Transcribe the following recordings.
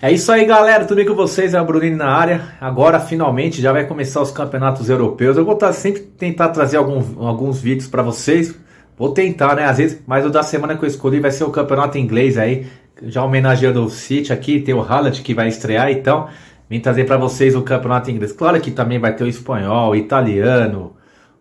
É isso aí, galera. Tudo bem com vocês? É o Bruninho na área. Agora, finalmente, já vai começar os campeonatos europeus. Eu vou tá, sempre tentar trazer algum, alguns vídeos para vocês. Vou tentar, né? Às vezes, mas o da semana que eu escolhi vai ser o campeonato inglês aí. Já homenageando o City aqui, tem o Haaland que vai estrear, então vim trazer para vocês o campeonato inglês. Claro que também vai ter o espanhol, o italiano,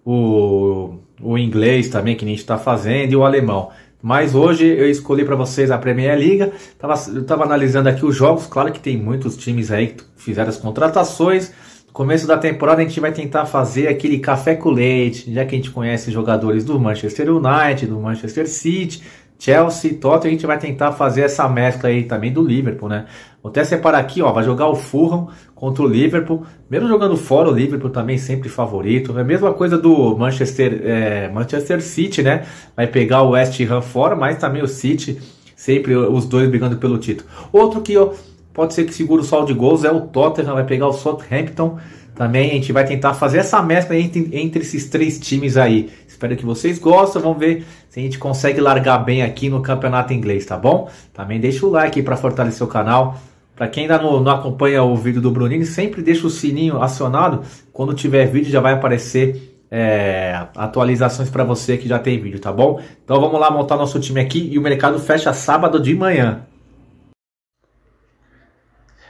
o, o inglês também que a gente está fazendo e o alemão. Mas hoje eu escolhi para vocês a Premier League. Tava, eu estava analisando aqui os jogos. Claro que tem muitos times aí que fizeram as contratações. No começo da temporada a gente vai tentar fazer aquele café com leite, já que a gente conhece jogadores do Manchester United, do Manchester City, Chelsea, Tottenham, a gente vai tentar fazer essa mescla aí também do Liverpool, né? Vou até separar aqui, ó, vai jogar o Fulham contra o Liverpool, mesmo jogando fora o Liverpool também sempre favorito. É a mesma coisa do Manchester, é, Manchester City, né? Vai pegar o West Ham fora, mas também o City sempre os dois brigando pelo título. Outro que eu Pode ser que segura o sol de gols, é o Tottenham, vai pegar o Southampton. Também a gente vai tentar fazer essa mescla entre, entre esses três times aí. Espero que vocês gostem. Vamos ver se a gente consegue largar bem aqui no campeonato inglês, tá bom? Também deixa o like para fortalecer o canal. Para quem ainda não, não, acompanha o vídeo do Brunini, sempre deixa o sininho acionado. Quando tiver vídeo, já vai aparecer é, atualizações para você que já tem vídeo, tá bom? Então vamos lá montar nosso time aqui e o mercado fecha sábado de manhã.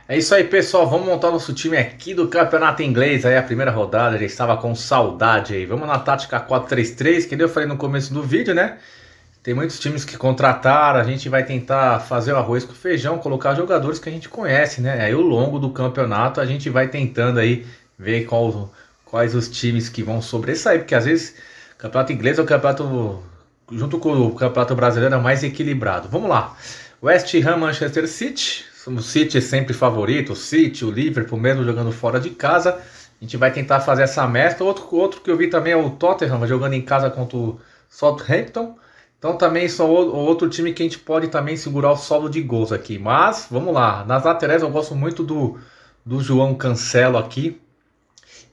É isso aí, pessoal. Vamos montar nosso time aqui do campeonato inglês. Aí a primeira rodada já estava com saudade aí. Vamos na tática 4-3-3, que eu falei no começo do vídeo, né? Tem muitos times que contrataram, a gente vai tentar fazer o arroz com feijão, colocar jogadores que a gente conhece, né? Aí ao longo do campeonato a gente vai tentando aí ver qual, quais os times que vão sobressair, porque às vezes o campeonato inglês é o campeonato, junto com o campeonato brasileiro, é mais equilibrado. Vamos lá. West Ham, Manchester City, o City é sempre favorito, o City, o Liverpool, mesmo jogando fora de casa. A gente vai tentar fazer essa meta. Outro, outro que eu vi também é o Tottenham jogando em casa contra o Southampton. Então também são outro time que a gente pode também segurar o solo de gols aqui. Mas vamos lá. Nas laterais eu gosto muito do, do João Cancelo aqui.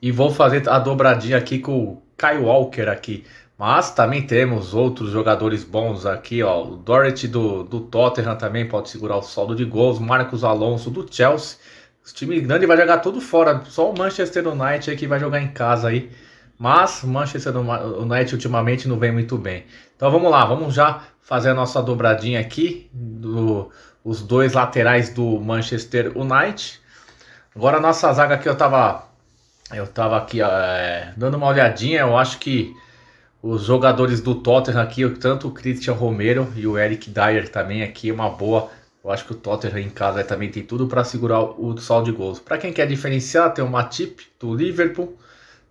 E vou fazer a dobradinha aqui com o Kai Walker aqui. Mas também temos outros jogadores bons aqui, ó. O Doherty do, do Tottenham também pode segurar o saldo de gols. Marcos Alonso do Chelsea. Os times grandes vai jogar tudo fora. Só o Manchester United aí que vai jogar em casa aí. Mas o Manchester United ultimamente não vem muito bem. Então vamos lá, vamos já fazer a nossa dobradinha aqui do os dois laterais do Manchester United. Agora a nossa zaga aqui eu tava eu tava aqui é, dando uma olhadinha, eu acho que os jogadores do Tottenham aqui, tanto o Christian Romero e o Eric Dyer também aqui, uma boa. Eu acho que o Tottenham em casa também tem tudo para segurar o saldo de gols. Para quem quer diferenciar, tem o Matip do Liverpool.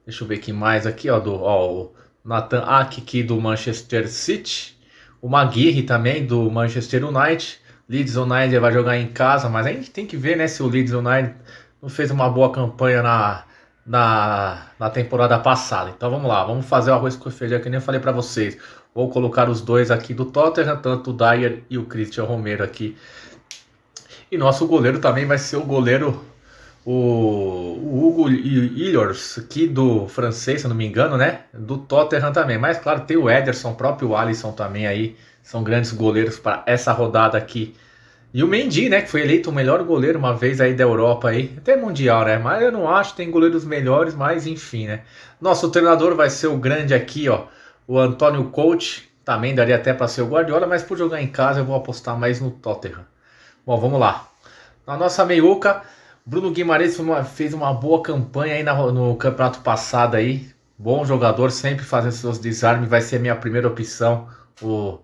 Deixa eu ver aqui mais aqui, ó, do ó, o Nathan Akiki do Manchester City. O Maguire também do Manchester United. Leeds United vai jogar em casa, mas a gente tem que ver, né, se o Leeds United não fez uma boa campanha na na, na temporada passada. Então vamos lá, vamos fazer o arroz com feijão que nem eu falei para vocês. Vou colocar os dois aqui do Tottenham, tanto o Dyer e o Christian Romero aqui. E nosso goleiro também vai ser o goleiro o, o Hugo Ilhors, aqui do francês, se não me engano, né? Do Tottenham também. Mas claro, tem o Ederson, o próprio Alisson também aí. São grandes goleiros para essa rodada aqui e o Mendy, né, que foi eleito o melhor goleiro uma vez aí da Europa aí, até mundial, né? Mas eu não acho, tem goleiros melhores, mas enfim, né? Nosso treinador vai ser o grande aqui, ó, o Antônio Coach, também daria até para ser o Guardiola, mas por jogar em casa eu vou apostar mais no Tottenham. Bom, vamos lá. Na nossa meiuca, Bruno Guimarães fez uma boa campanha aí no campeonato passado aí. Bom jogador, sempre fazendo seus desarmes, vai ser a minha primeira opção. O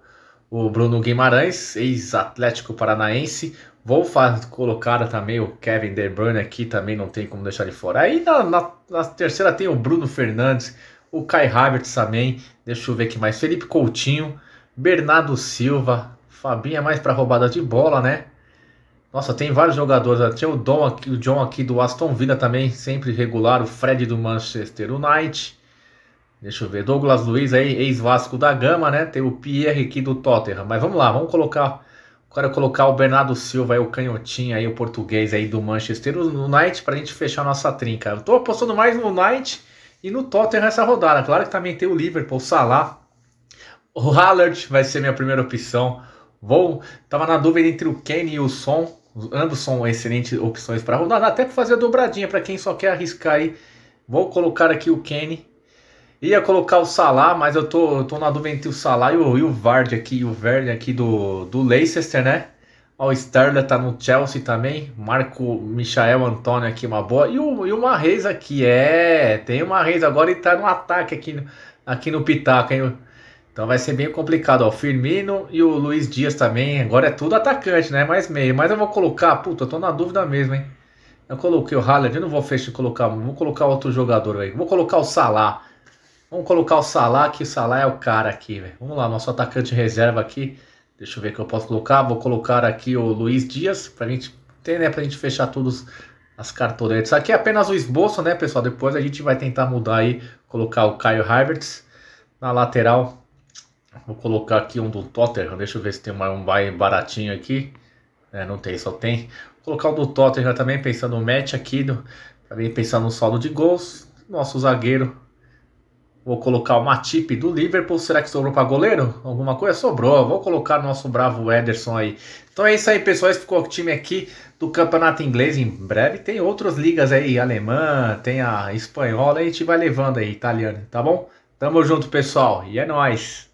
o Bruno Guimarães, ex-Atlético Paranaense. Vou colocar também o Kevin De Bruyne aqui, também não tem como deixar ele fora. Aí na, na, na terceira tem o Bruno Fernandes, o Kai Havertz também, deixa eu ver aqui mais, Felipe Coutinho, Bernardo Silva, Fabinha é mais para roubada de bola, né? Nossa, tem vários jogadores. Né? Tinha o, Dom aqui, o John aqui do Aston Villa também, sempre regular. O Fred do Manchester United. Deixa eu ver. Douglas Luiz aí, ex-Vasco da Gama, né? Tem o Pierre aqui do Tottenham. Mas vamos lá, vamos colocar. Quero colocar o Bernardo Silva aí, o canhotinho aí, o português aí do Manchester United pra gente fechar a nossa trinca. Eu tô apostando mais no United e no Tottenham essa rodada. Claro que também tem o Liverpool, o Salah. O Hallard vai ser minha primeira opção. Vou, tava na dúvida entre o Kane e o Son. Ambos são excelentes opções para rodar, até para fazer a dobradinha para quem só quer arriscar aí. Vou colocar aqui o Kane Ia colocar o Salah, mas eu tô, tô na dúvida entre o Salah e o, e o Vard aqui, o Verde aqui do, do Leicester, né? Ó, o Sterling tá no Chelsea também. Marco Michael Antônio aqui, uma boa. E o, e o Marreis aqui, é. Tem o Marreis agora e tá no ataque aqui, aqui no Pitaco, hein? Então vai ser bem complicado, ó. O Firmino e o Luiz Dias também. Agora é tudo atacante, né? Mais meio. Mas eu vou colocar, puta, eu tô na dúvida mesmo, hein? Eu coloquei o Haller eu não vou fechar colocar, vou colocar outro jogador aí. Vou colocar o Salah. Vamos colocar o Salah, que o Salah é o cara aqui, velho. Vamos lá, nosso atacante reserva aqui. Deixa eu ver o que eu posso colocar. Vou colocar aqui o Luiz Dias, pra gente ter, né, pra gente fechar todos as cartoletas. Aqui é apenas o esboço, né, pessoal? Depois a gente vai tentar mudar aí, colocar o Caio Havertz na lateral. Vou colocar aqui um do Tottenham. Deixa eu ver se tem um bem baratinho aqui. É, não tem, só tem. Vou colocar o do Tottenham também, pensando no match aqui, do, também pensando no saldo de gols. Nosso zagueiro Vou colocar uma tip do Liverpool. Será que sobrou para goleiro? Alguma coisa? Sobrou. Vou colocar nosso bravo Ederson aí. Então é isso aí, pessoal. Esse ficou o time aqui do campeonato inglês. Em breve tem outras ligas aí. Alemã, tem a espanhola. A gente vai levando aí, italiano. tá bom? Tamo junto, pessoal. E é nóis.